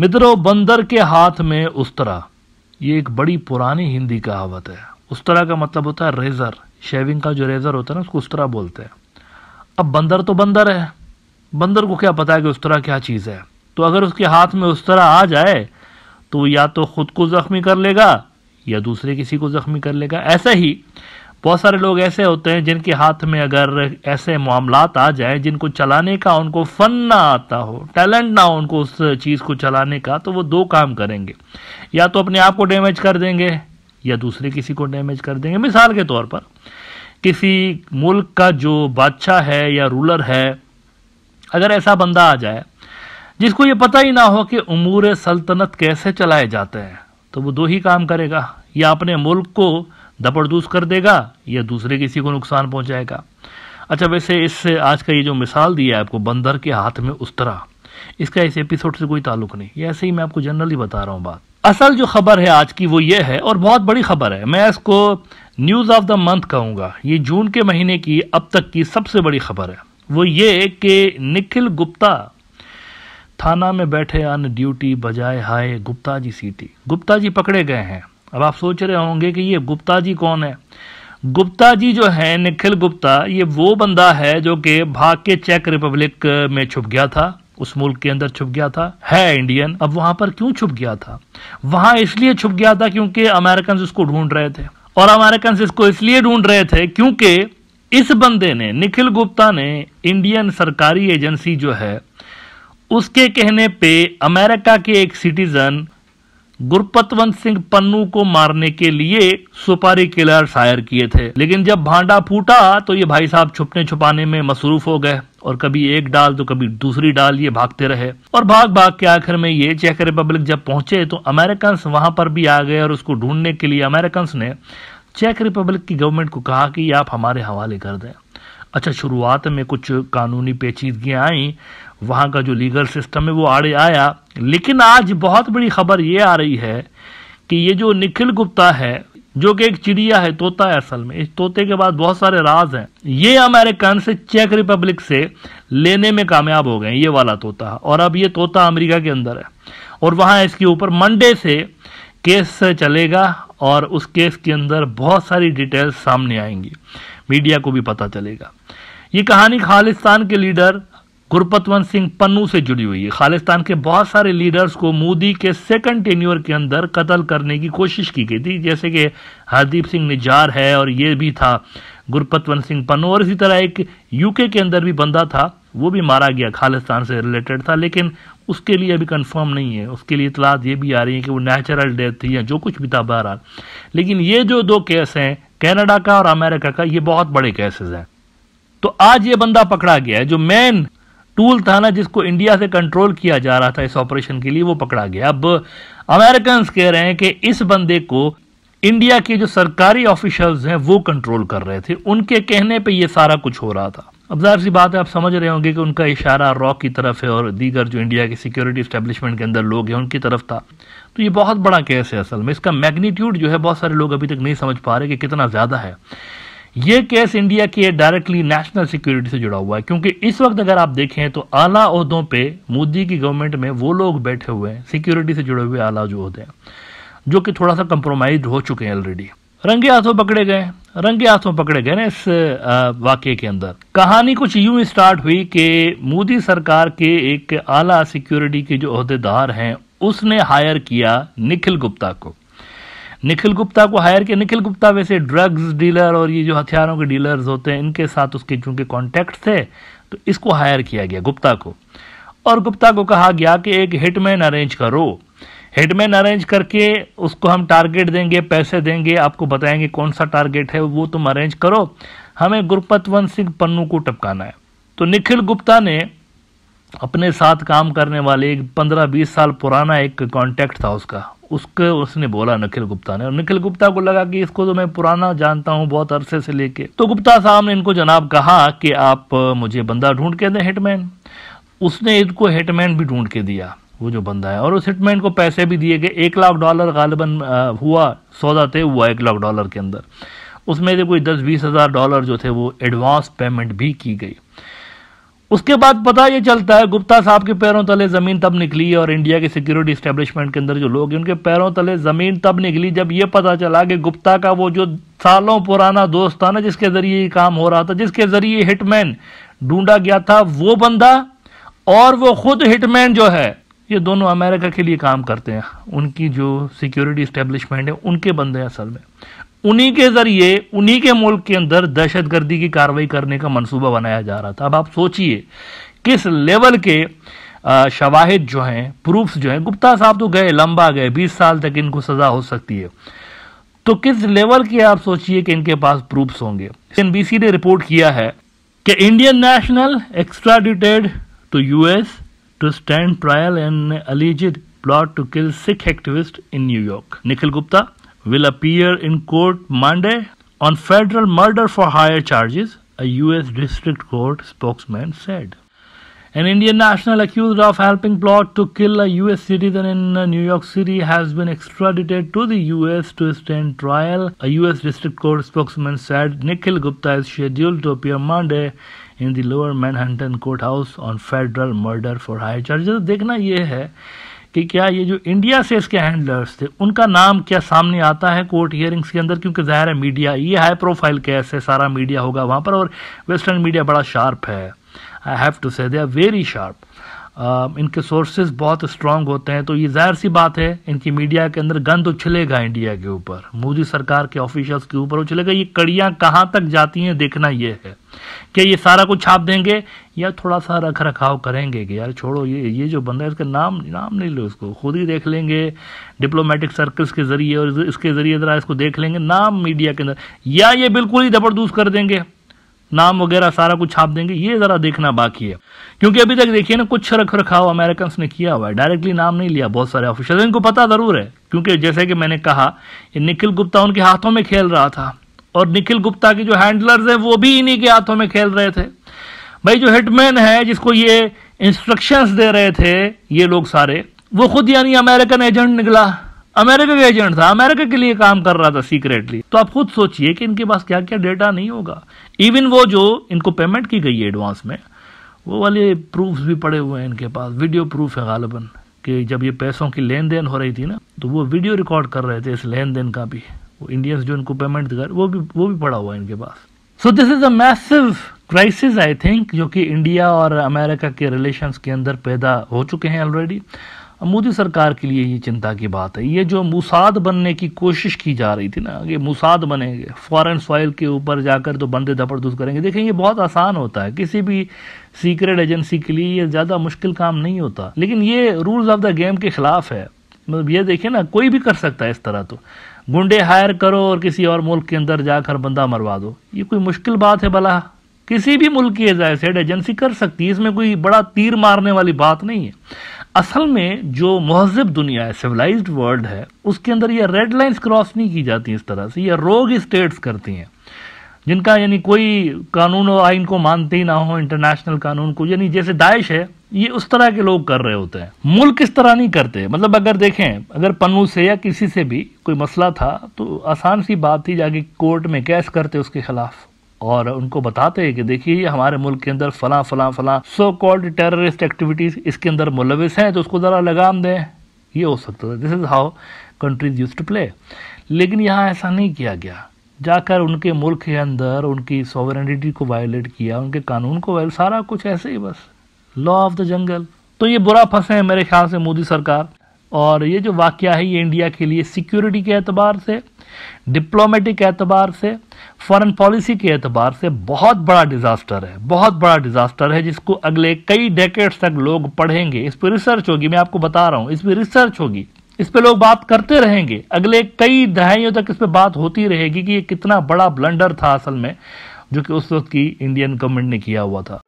मित्रों बंदर के हाथ में उस्तरा ये एक बड़ी पुरानी हिंदी कहावत है उस्तरा का मतलब होता है रेजर शेविंग का जो रेजर होता है ना उसको उस्तरा बोलते हैं अब बंदर तो बंदर है बंदर को क्या पता है कि उस्तरा क्या चीज़ है तो अगर उसके हाथ में उस्तरा आ जाए तो या तो खुद को ज़ख्मी कर लेगा या दूसरे किसी को ज़ख्मी कर लेगा ऐसा ही बहुत सारे लोग ऐसे होते हैं जिनके हाथ में अगर ऐसे मामला आ जाए जिनको चलाने का उनको फन ना आता हो टैलेंट ना हो उनको उस चीज़ को चलाने का तो वो दो काम करेंगे या तो अपने आप को डैमेज कर देंगे या दूसरे किसी को डैमेज कर देंगे मिसाल के तौर पर किसी मुल्क का जो बादशाह है या रूलर है अगर ऐसा बंदा आ जाए जिसको ये पता ही ना हो कि उमूर सल्तनत कैसे चलाए जाते हैं तो वो दो ही काम करेगा या अपने मुल्क को दपड़दूस कर देगा या दूसरे किसी को नुकसान पहुंचाएगा अच्छा वैसे इस आज का ये जो मिसाल दिया है आपको बंदर के हाथ में उस्तरा इसका इस एपिसोड से कोई ताल्लुक नहीं ये ऐसे ही मैं आपको जनरली बता रहा हूँ बात असल जो खबर है आज की वो ये है और बहुत बड़ी खबर है मैं इसको न्यूज़ ऑफ द मंथ कहूंगा ये जून के महीने की अब तक की सबसे बड़ी खबर है वो ये कि निखिल गुप्ता थाना में बैठे अन ड्यूटी बजाय हाय गुप्ता जी सीटी गुप्ता जी पकड़े गए हैं अब आप सोच रहे होंगे कि ये गुप्ता जी कौन है गुप्ता जी जो है निखिल गुप्ता ये वो बंदा है जो कि भाग के चेक रिपब्लिक में छुप गया था उस मुल्क के अंदर छुप गया था है इंडियन अब वहां पर क्यों छुप गया था वहां इसलिए छुप गया था क्योंकि अमेरिकन इसको ढूंढ रहे थे और अमेरिकन इसको इसलिए ढूंढ रहे थे क्योंकि इस बंदे ने निखिल गुप्ता ने इंडियन सरकारी एजेंसी जो है उसके कहने पे अमेरिका के एक सिटीजन गुरपतवंत सिंह पन्नू को मारने के लिए सुपारी किलर्स हायर किए थे लेकिन जब भांडा फूटा तो ये भाई साहब छुपने छुपाने में मसरूफ हो गए और कभी एक डाल तो कभी दूसरी डाल ये भागते रहे और भाग भाग के आखिर में ये चेक रिपब्लिक जब पहुंचे तो अमेरिकन वहां पर भी आ गए और उसको ढूंढने के लिए अमेरिकन ने चेक रिपब्लिक की गवर्नमेंट को कहा कि आप हमारे हवाले कर दें अच्छा शुरुआत में कुछ कानूनी पेचीदगियाँ आईं वहाँ का जो लीगल सिस्टम है वो आड़े आया लेकिन आज बहुत बड़ी खबर ये आ रही है कि ये जो निखिल गुप्ता है जो कि एक चिड़िया है तोता है असल में इस तोते के बाद बहुत सारे राज हैं ये अमेरिकन से चेक रिपब्लिक से लेने में कामयाब हो गए ये वाला तोता और अब ये तोता अमेरिका के अंदर है और वहाँ इसके ऊपर मंडे से केस चलेगा और उस केस के अंदर बहुत सारी डिटेल्स सामने आएंगी मीडिया को भी पता चलेगा ये कहानी खालिस्तान के लीडर गुरपतवंत सिंह पन्नू से जुड़ी हुई है खालिस्तान के बहुत सारे लीडर्स को मोदी के सेकंड टेन्यूअर के अंदर कत्ल करने की कोशिश की गई थी जैसे कि हरदीप सिंह निजार है और ये भी था गुरपतवंत सिंह पन्नू और इसी तरह एक यूके के अंदर भी बंदा था वो भी मारा गया खालिस्तान से रिलेटेड था लेकिन उसके लिए अभी कंफर्म नहीं है उसके लिए इतलात ये भी आ रही है कि वो नेचुरल डेथ थी या जो कुछ भी था बहरहाल लेकिन ये जो दो केस हैं कनाडा का और अमेरिका का ये बहुत बड़े केसेस हैं तो आज ये बंदा पकड़ा गया है जो मेन टूल था ना जिसको इंडिया से कंट्रोल किया जा रहा था इस ऑपरेशन के लिए वो पकड़ा गया अब अमेरिकन कह रहे हैं कि इस बंदे को इंडिया के जो सरकारी ऑफिशल्स हैं वो कंट्रोल कर रहे थे उनके कहने पे ये सारा कुछ हो रहा था अब जाहिर सी बात है आप समझ रहे होंगे कि उनका इशारा रॉक की तरफ है और दीगर जो इंडिया के सिक्योरिटी स्टेब्लिशमेंट के अंदर लोग हैं उनकी तरफ था तो ये बहुत बड़ा केस है असल में इसका मैग्नीट्यूड जो है बहुत सारे लोग अभी तक नहीं समझ पा रहे कि कितना ज़्यादा है ये केस इंडिया की डायरेक्टली नेशनल सिक्योरिटी से जुड़ा हुआ है क्योंकि इस वक्त अगर आप देखें तो आला अहदों पे मोदी की गवर्नमेंट में वो लोग बैठे हुए हैं सिक्योरिटी से जुड़े हुए आला जो होते हैं जो कि थोड़ा सा कंप्रोमाइज हो चुके हैं ऑलरेडी रंगे हाथों पकड़े गए रंगे हाथों पकड़े गए ना इस वाक्य के अंदर कहानी कुछ यूं स्टार्ट हुई कि मोदी सरकार के एक आला सिक्योरिटी के जो अहदेदार हैं उसने हायर किया निखिल गुप्ता को निखिल गुप्ता को हायर किया निखिल गुप्ता वैसे ड्रग्स डीलर और ये जो हथियारों के डीलर्स होते हैं इनके साथ उसके चूंकि कॉन्टैक्ट थे तो इसको हायर किया गया गुप्ता को और गुप्ता को कहा गया कि एक हिटमैन अरेंज करो हेडमैन अरेंज करके उसको हम टारगेट देंगे पैसे देंगे आपको बताएंगे कौन सा टारगेट है वो तुम अरेंज करो हमें गुरपतवंत सिंह पन्नू को टपकाना है तो निखिल गुप्ता ने अपने साथ काम करने वाले एक पंद्रह बीस साल पुराना एक कांटेक्ट था उसका उसके उसने बोला निखिल गुप्ता ने और निखिल गुप्ता को लगा कि इसको तो मैं पुराना जानता हूँ बहुत अरसे से लेके तो गुप्ता साहब ने इनको जनाब कहा कि आप मुझे बंदा ढूंढ के दें हेडमैन उसने इनको हेडमैन भी ढूंढ के दिया वो जो बंदा है और उस हिटमैन को पैसे भी दिए गए एक लाख डॉलर गालिबन हुआ सौदा तय हुआ एक लाख डॉलर के अंदर उसमें से कोई दस बीस हज़ार डॉलर जो थे वो एडवांस पेमेंट भी की गई उसके बाद पता ये चलता है गुप्ता साहब के पैरों तले ज़मीन तब निकली और इंडिया के सिक्योरिटी स्टेब्लिशमेंट के अंदर जो लोग हैं उनके पैरों तले ज़मीन तब निकली जब ये पता चला कि गुप्ता का वो जो सालों पुराना दोस्त था ना जिसके ज़रिए काम हो रहा था जिसके ज़रिए हिटमैन ढूंढा गया था वो बंदा और वो खुद हिटमैन जो है ये दोनों अमेरिका के लिए काम करते हैं उनकी जो सिक्योरिटी स्टेब्लिशमेंट है उनके बंदे हैं असल में उन्हीं के जरिए उन्हीं के मुल्क के अंदर दहशतगर्दी की कार्रवाई करने का मंसूबा बनाया जा रहा था अब आप सोचिए किस लेवल के शवाहिद जो हैं प्रूफ्स जो हैं गुप्ता साहब तो गए लंबा गए बीस साल तक इनको सज़ा हो सकती है तो किस लेवल की आप सोचिए कि इनके पास प्रूफ्स होंगे एनबीसी ने रिपोर्ट किया है कि Indian national extradited to US to stand trial and alleged plot to kill Sikh activist in New York Nikhil Gupta will appear in court Monday on federal murder for hire charges, a U.S. District Court spokesman said. An Indian national accused of helping plot to kill a U.S. citizen in uh, New York City has been extradited to the U.S. to stand trial, a U.S. District Court spokesman said. Nikhil Gupta is scheduled to appear Monday in the lower Manhattan courthouse on federal murder for hire charges. देखना ये है कि क्या ये जो India से इसके handlers थे उनका नाम क्या सामने आता है कोर्ट हियरिंग्स के अंदर क्योंकि ज़ाहिर है मीडिया ये हाई प्रोफाइल केस है सारा मीडिया होगा वहाँ पर और वेस्टर्न मीडिया बड़ा शार्प है आई have to say they are very sharp Um, इनके सोर्सेज बहुत स्ट्रांग होते हैं तो ये जाहिर सी बात है इनकी मीडिया के अंदर गंद उछलेगा इंडिया के ऊपर मोदी सरकार के ऑफिशियल्स के ऊपर उछलेगा ये कड़ियाँ कहाँ तक जाती हैं देखना ये है कि ये सारा कुछ छाप देंगे या थोड़ा सा रख रखाव करेंगे कि यार छोड़ो ये ये जो बंदा है इसका नाम नाम नहीं लो इसको खुद ही देख लेंगे डिप्लोमेटिक सर्कल्स के जरिए और इसके जरिए ज़रा इसको देख लेंगे नाम मीडिया के अंदर या ये बिल्कुल ही जबरदस्त कर देंगे नाम वगैरह सारा कुछ छाप देंगे ये जरा देखना बाकी है क्योंकि अभी तक देखिए ना कुछ रख रखाव अमेरिकन ने किया हुआ है डायरेक्टली नाम नहीं लिया बहुत सारे ऑफिशियल इनको पता जरूर है क्योंकि जैसे कि मैंने कहा निखिल गुप्ता उनके हाथों में खेल रहा था और निखिल गुप्ता के जो हैंडलर्स हैं वो भी इन्हीं के हाथों में खेल रहे थे भाई जो हिटमैन है जिसको ये इंस्ट्रक्शंस दे रहे थे ये लोग सारे वो खुद यानी अमेरिकन एजेंट निकला अमेरिका का एजेंट था अमेरिका के लिए काम कर रहा था सीक्रेटली तो आप खुद सोचिए कि इनके पास क्या क्या डेटा नहीं होगा इवन वो जो इनको पेमेंट की गई है एडवांस में वो वाले प्रूफ भी पड़े हुए हैं इनके पास वीडियो प्रूफ है गालबन कि जब ये पैसों की लेन देन हो रही थी ना तो वो वीडियो रिकॉर्ड कर रहे थे इस लेन देन का भी वो इंडियंस जो इनको पेमेंट कर वो भी वो भी पड़ा हुआ है इनके पास so this is a massive crisis I think जो कि इंडिया और अमेरिका के रिलेशंस के अंदर पैदा हो चुके हैं ऑलरेडी मोदी सरकार के लिए ये चिंता की बात है ये जो मुसाद बनने की कोशिश की जा रही थी ना ये मुसाद बनेंगे फॉरेन सॉइल के ऊपर जाकर तो बंदे दूस करेंगे देखें ये बहुत आसान होता है किसी भी सीक्रेट एजेंसी के लिए ये ज़्यादा मुश्किल काम नहीं होता लेकिन ये रूल्स ऑफ द गेम के खिलाफ है मतलब ये देखिए ना कोई भी कर सकता है इस तरह तो गुंडे हायर करो और किसी और मुल्क के अंदर जाकर बंदा मरवा दो ये कोई मुश्किल बात है भला किसी भी मुल्क की एजाइसेड एजेंसी कर सकती है इसमें कोई बड़ा तीर मारने वाली बात नहीं है असल में जो महजब दुनिया है सिविलाइज वर्ल्ड है उसके अंदर ये रेड लाइंस क्रॉस नहीं की जाती इस तरह से ये रोग स्टेट्स करती हैं जिनका यानी कोई कानून और आइन को मानते ही ना हो इंटरनेशनल कानून को यानी जैसे दाइश है ये उस तरह के लोग कर रहे होते हैं मुल्क इस तरह नहीं करते मतलब अगर देखें अगर पन्नू से या किसी से भी कोई मसला था तो आसान सी बात थी जाके कोर्ट में कैश करते उसके खिलाफ और उनको बताते हैं कि देखिए हमारे मुल्क के अंदर फला फला फला सो कॉल्ड टेररिस्ट एक्टिविटीज़ इसके अंदर मुलविस हैं तो उसको ज़रा लगाम दें ये हो सकता था this is how countries use to play लेकिन यहाँ ऐसा नहीं किया गया जाकर उनके मुल्क के अंदर उनकी सॉवरिटी को वायलेट किया उनके कानून को वायलेट सारा कुछ ऐसे ही बस लॉ ऑफ द जंगल तो ये बुरा फंसे हैं मेरे ख्याल से मोदी सरकार और ये जो वाक्य है ये इंडिया के लिए सिक्योरिटी के अतबार से डिप्लोमेटिक एतबार से फॉरेन पॉलिसी के एतबार से बहुत बड़ा डिज़ास्टर है बहुत बड़ा डिज़ास्टर है जिसको अगले कई डेकेड्स तक लोग पढ़ेंगे इस पर रिसर्च होगी मैं आपको बता रहा हूँ इस पर रिसर्च होगी इस पर लोग बात करते रहेंगे अगले कई दहाइयों तक इस पर बात होती रहेगी कि ये कितना बड़ा ब्लंडर था असल में जो कि उस वक्त की इंडियन गवर्नमेंट ने किया हुआ था